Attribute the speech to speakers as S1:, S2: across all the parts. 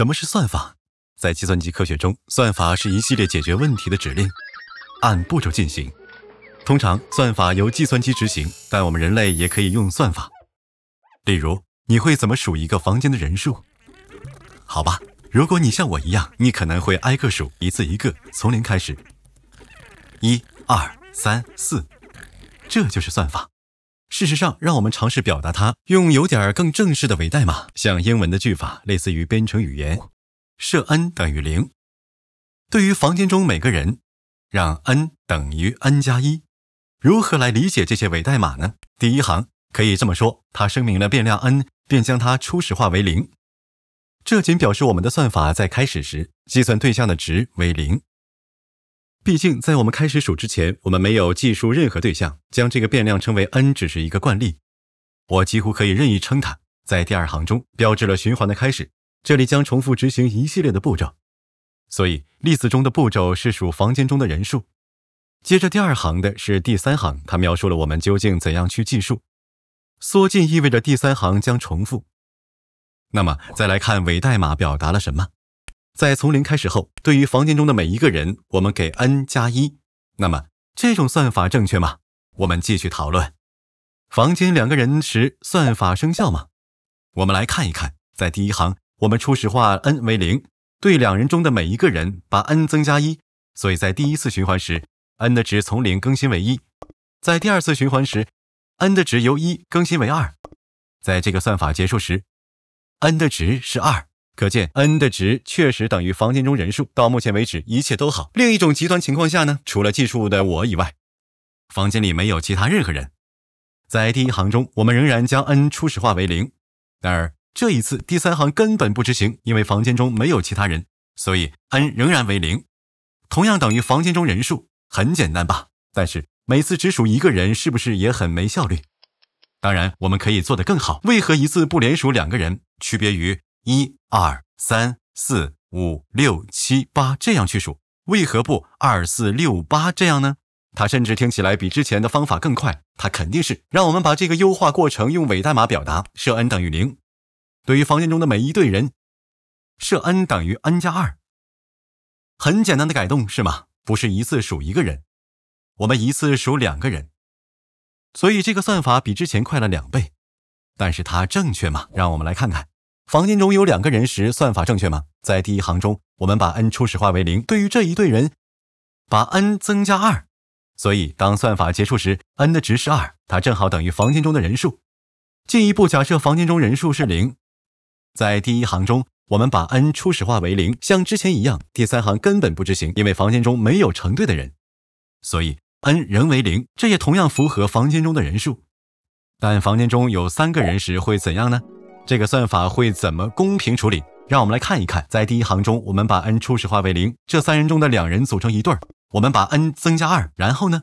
S1: 什么是算法？在计算机科学中，算法是一系列解决问题的指令，按步骤进行。通常，算法由计算机执行，但我们人类也可以用算法。例如，你会怎么数一个房间的人数？好吧，如果你像我一样，你可能会挨个数，一次一个，从零开始，一、二、三、四，这就是算法。事实上，让我们尝试表达它，用有点更正式的伪代码，像英文的句法，类似于编程语言。设 n 等于零。对于房间中每个人，让 n 等于 n 加一。如何来理解这些伪代码呢？第一行可以这么说：它声明了变量 n，并将它初始化为零。这仅表示我们的算法在开始时计算对象的值为零。毕竟，在我们开始数之前，我们没有计数任何对象。将这个变量称为 n 只是一个惯例，我几乎可以任意称它。在第二行中，标志了循环的开始，这里将重复执行一系列的步骤。所以例子中的步骤是数房间中的人数。接着第二行的是第三行，它描述了我们究竟怎样去计数。缩进意味着第三行将重复。那么再来看伪代码表达了什么？在从零开始后，对于房间中的每一个人，我们给 n 加一。那么这种算法正确吗？我们继续讨论。房间两个人时，算法生效吗？我们来看一看。在第一行，我们初始化 n 为零，对两人中的每一个人，把 n 增加一。所以在第一次循环时，n 的值从零更新为一。在第二次循环时，n 的值由一更新为二。在这个算法结束时，n 的值是二。可见 n 的值确实等于房间中人数。到目前为止，一切都好。另一种极端情况下呢？除了计数的我以外，房间里没有其他任何人。在第一行中，我们仍然将 n 初始化为零。然而，这一次第三行根本不执行，因为房间中没有其他人，所以 n 仍然为零，同样等于房间中人数。很简单吧？但是每次只数一个人，是不是也很没效率？当然，我们可以做得更好。为何一次不连数两个人？区别于。一二三四五六七八这样去数，为何不二四六八这样呢？它甚至听起来比之前的方法更快。它肯定是让我们把这个优化过程用伪代码表达。设 n 等于零，对于房间中的每一对人，设 n 等于 n 加二。很简单的改动是吗？不是一次数一个人，我们一次数两个人，所以这个算法比之前快了两倍。但是它正确吗？让我们来看看。房间中有两个人时，算法正确吗？在第一行中，我们把 n 初始化为零。对于这一对人，把 n 增加二。所以当算法结束时，n 的值是二，它正好等于房间中的人数。进一步假设房间中人数是零，在第一行中，我们把 n 初始化为零。像之前一样，第三行根本不执行，因为房间中没有成对的人，所以 n 仍为零。这也同样符合房间中的人数。但房间中有三个人时会怎样呢？这个算法会怎么公平处理？让我们来看一看。在第一行中，我们把 n 初始化为零。这三人中的两人组成一对儿，我们把 n 增加二。然后呢，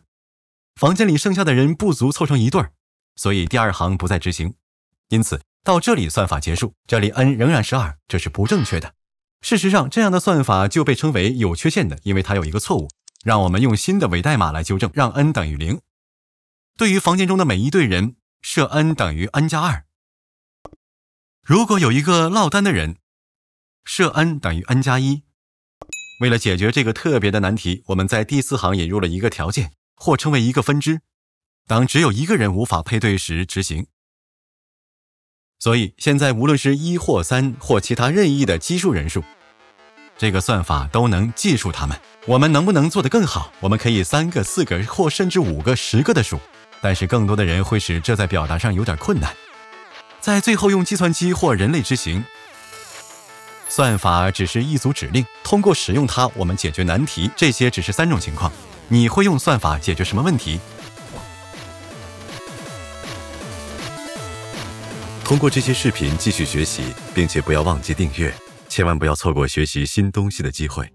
S1: 房间里剩下的人不足凑成一对儿，所以第二行不再执行。因此到这里算法结束，这里 n 仍然是二，这是不正确的。事实上，这样的算法就被称为有缺陷的，因为它有一个错误。让我们用新的伪代码来纠正，让 n 等于零。对于房间中的每一对人，设 n 等于 n 加二。如果有一个落单的人，设 n 等于 n 加一。为了解决这个特别的难题，我们在第四行引入了一个条件，或称为一个分支，当只有一个人无法配对时执行。所以现在无论是一或三或其他任意的奇数人数，这个算法都能计数他们。我们能不能做得更好？我们可以三个、四个或甚至五个、十个的数，但是更多的人会使这在表达上有点困难。在最后用计算机或人类执行。算法只是一组指令，通过使用它，我们解决难题。这些只是三种情况，你会用算法解决什么问题？通过这些视频继续学习，并且不要忘记订阅，千万不要错过学习新东西的机会。